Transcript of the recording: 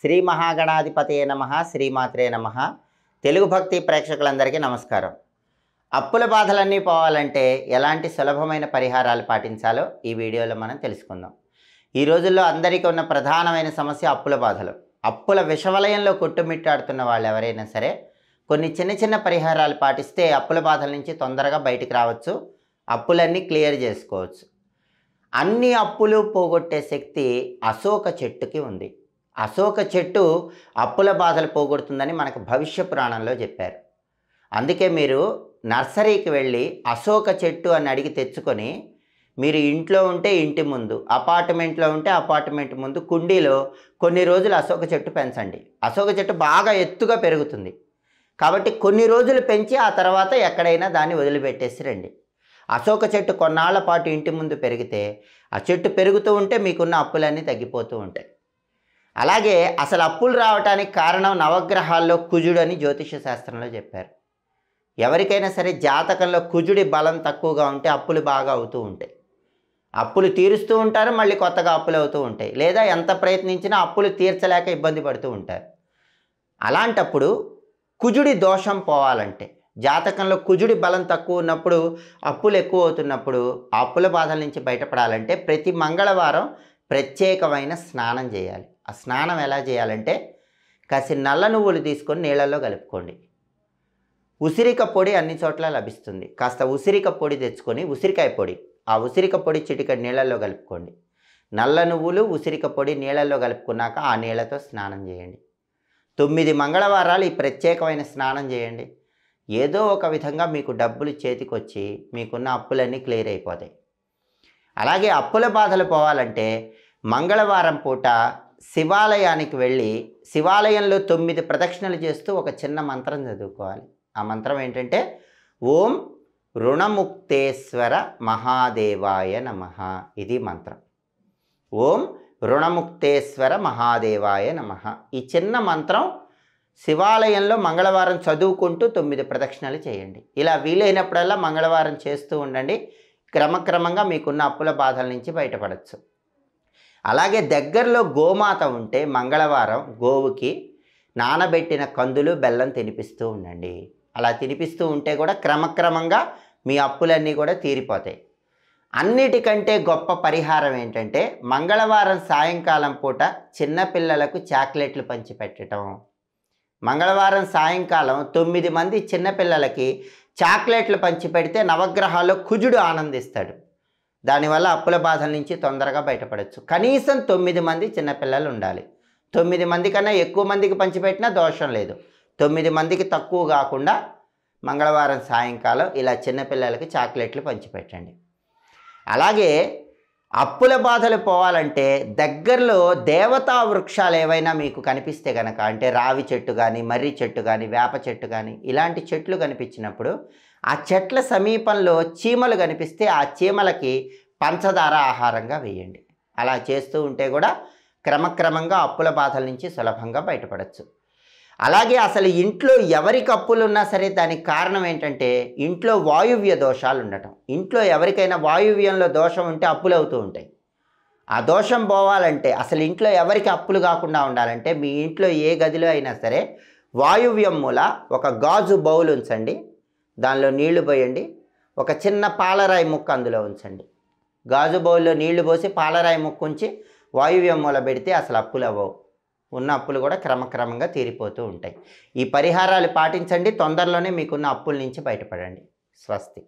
శ్రీ మహాగణాధిపతయ నమ శ్రీమాత్రే నమ తెలుగు భక్తి ప్రేక్షకులందరికీ నమస్కారం అప్పుల బాధలన్నీ పోవాలంటే ఎలాంటి సులభమైన పరిహారాలు పాటించాలో ఈ వీడియోలో మనం తెలుసుకుందాం ఈ రోజుల్లో అందరికీ ఉన్న ప్రధానమైన సమస్య అప్పుల బాధలు అప్పుల విషవలయంలో కొట్టుమిట్టాడుతున్న వాళ్ళు ఎవరైనా సరే కొన్ని చిన్న చిన్న పరిహారాలు పాటిస్తే అప్పుల బాధల నుంచి తొందరగా బయటికి రావచ్చు అప్పులన్నీ క్లియర్ చేసుకోవచ్చు అన్ని అప్పులు పోగొట్టే శక్తి అశోక చెట్టుకి ఉంది అశోక చెట్టు అప్పుల బాధలు పోగొడుతుందని మనకు భవిష్య పురాణంలో చెప్పారు అందుకే మీరు నర్సరీకి వెళ్ళి అశోక చెట్టు అని అడిగి తెచ్చుకొని మీరు ఇంట్లో ఉంటే ఇంటి ముందు అపార్ట్మెంట్లో ఉంటే అపార్ట్మెంట్ ముందు కుండీలో కొన్ని రోజులు అశోక చెట్టు పెంచండి అశోక చెట్టు బాగా ఎత్తుగా పెరుగుతుంది కాబట్టి కొన్ని రోజులు పెంచి ఆ తర్వాత ఎక్కడైనా దాన్ని వదిలిపెట్టేసి రండి అశోక చెట్టు కొన్నాళ్ల పాటు ఇంటి ముందు పెరిగితే ఆ చెట్టు పెరుగుతూ ఉంటే మీకున్న అప్పులన్నీ తగ్గిపోతూ ఉంటాయి అలాగే అసలు అప్పులు రావటానికి కారణం నవగ్రహాల్లో కుజుడు అని జ్యోతిష శాస్త్రంలో చెప్పారు ఎవరికైనా సరే జాతకంలో కుజుడి బలం తక్కువగా ఉంటే అప్పులు బాగా అవుతూ ఉంటాయి అప్పులు తీరుస్తూ ఉంటారు మళ్ళీ కొత్తగా అప్పులు అవుతూ ఉంటాయి లేదా ఎంత ప్రయత్నించినా అప్పులు తీర్చలేక ఇబ్బంది పడుతూ ఉంటారు అలాంటప్పుడు కుజుడి దోషం పోవాలంటే జాతకంలో కుజుడి బలం తక్కువ ఉన్నప్పుడు అప్పులు ఎక్కువ అవుతున్నప్పుడు అప్పుల బాధల నుంచి బయటపడాలంటే ప్రతి మంగళవారం ప్రత్యేకమైన స్నానం చేయాలి ఆ స్నానం ఎలా చేయాలంటే కాసి నల్ల నువ్వులు తీసుకొని నీళ్ళల్లో కలుపుకోండి ఉసిరిక పొడి అన్ని చోట్ల లభిస్తుంది కాస్త ఉసిరిక పొడి తెచ్చుకొని ఉసిరికాయ పొడి ఆ ఉసిరిక పొడి చిటికడి నీళ్ళల్లో కలుపుకోండి నల్ల నువ్వులు ఉసిరిక పొడి నీళ్ళల్లో కలుపుకున్నాక ఆ నీళ్ళతో స్నానం చేయండి తొమ్మిది మంగళవారాలు ఈ ప్రత్యేకమైన స్నానం చేయండి ఏదో ఒక విధంగా మీకు డబ్బులు చేతికొచ్చి మీకున్న అప్పులన్నీ క్లియర్ అయిపోతాయి అలాగే అప్పుల బాధలు పోవాలంటే మంగళవారం పూట శివాలయానికి వెళ్ళి శివాలయంలో తొమ్మిది ప్రదక్షిణలు చేస్తూ ఒక చిన్న మంత్రం చదువుకోవాలి ఆ మంత్రం ఏంటంటే ఓం రుణముక్తేశ్వర మహాదేవాయ నమ ఇది మంత్రం ఓం రుణముక్తేశ్వర మహాదేవాయ నమ ఈ చిన్న మంత్రం శివాలయంలో మంగళవారం చదువుకుంటూ తొమ్మిది ప్రదక్షిణలు చేయండి ఇలా వీలైనప్పుడల్లా మంగళవారం చేస్తూ ఉండండి క్రమక్రమంగా మీకున్న అప్పుల బాధల నుంచి బయటపడచ్చు అలాగే దగ్గరలో గోమాత ఉంటే మంగళవారం గోవుకి నానబెట్టిన కందులు బెల్లం తినిపిస్తూ ఉండండి అలా తినిపిస్తూ ఉంటే కూడా క్రమక్రమంగా మీ అప్పులన్నీ కూడా తీరిపోతాయి అన్నిటికంటే గొప్ప పరిహారం ఏంటంటే మంగళవారం సాయంకాలం పూట చిన్నపిల్లలకు చాక్లెట్లు పంచిపెట్టడం మంగళవారం సాయంకాలం తొమ్మిది మంది చిన్నపిల్లలకి చాక్లెట్లు పంచి పెడితే నవగ్రహాల్లో కుజుడు ఆనందిస్తాడు దానివల్ల అప్పుల బాధల నుంచి తొందరగా బయటపడవచ్చు కనీసం తొమ్మిది మంది చిన్నపిల్లలు ఉండాలి తొమ్మిది మంది కన్నా ఎక్కువ మందికి పంచిపెట్టినా దోషం లేదు తొమ్మిది మందికి తక్కువ కాకుండా మంగళవారం సాయంకాలం ఇలా చిన్నపిల్లలకి చాక్లెట్లు పంచిపెట్టండి అలాగే అప్పుల బాధలు పోవాలంటే దగ్గరలో దేవతా వృక్షాలు ఏవైనా మీకు కనిపిస్తే కనుక అంటే రావి చెట్టు కానీ మర్రి చెట్టు కానీ వేప చెట్టు కానీ ఇలాంటి చెట్లు కనిపించినప్పుడు ఆ చెట్ల సమీపంలో చీమలు కనిపిస్తే ఆ చీమలకి పంచదార ఆహారంగా వేయండి అలా చేస్తూ ఉంటే కూడా క్రమక్రమంగా అప్పుల బాధల నుంచి సులభంగా బయటపడచ్చు అలాగే అసలు ఇంట్లో ఎవరికి అప్పులు ఉన్నా సరే దానికి కారణం ఏంటంటే ఇంట్లో వాయువ్య దోషాలు ఉండటం ఇంట్లో ఎవరికైనా వాయువ్యంలో దోషం ఉంటే అప్పులు అవుతూ ఉంటాయి ఆ దోషం పోవాలంటే అసలు ఇంట్లో ఎవరికి అప్పులు కాకుండా ఉండాలంటే మీ ఇంట్లో ఏ గదిలో అయినా సరే వాయువ్యం మూల ఒక గాజు బౌల్ ఉంచండి దానిలో నీళ్లు పోయండి ఒక చిన్న పాలరాయి ముక్క అందులో ఉంచండి గాజు బౌల్లో నీళ్లు పోసి పాలరాయి ముక్కు ఉంచి వాయువ్యం మూల పెడితే అసలు అప్పులు అవ్వవు ఉన్న అప్పులు కూడా క్రమక్రమంగా తీరిపోతూ ఉంటాయి ఈ పరిహారాలు పాటించండి తొందరలోనే మీకున్న అప్పుల నుంచి బయటపడండి స్వస్తి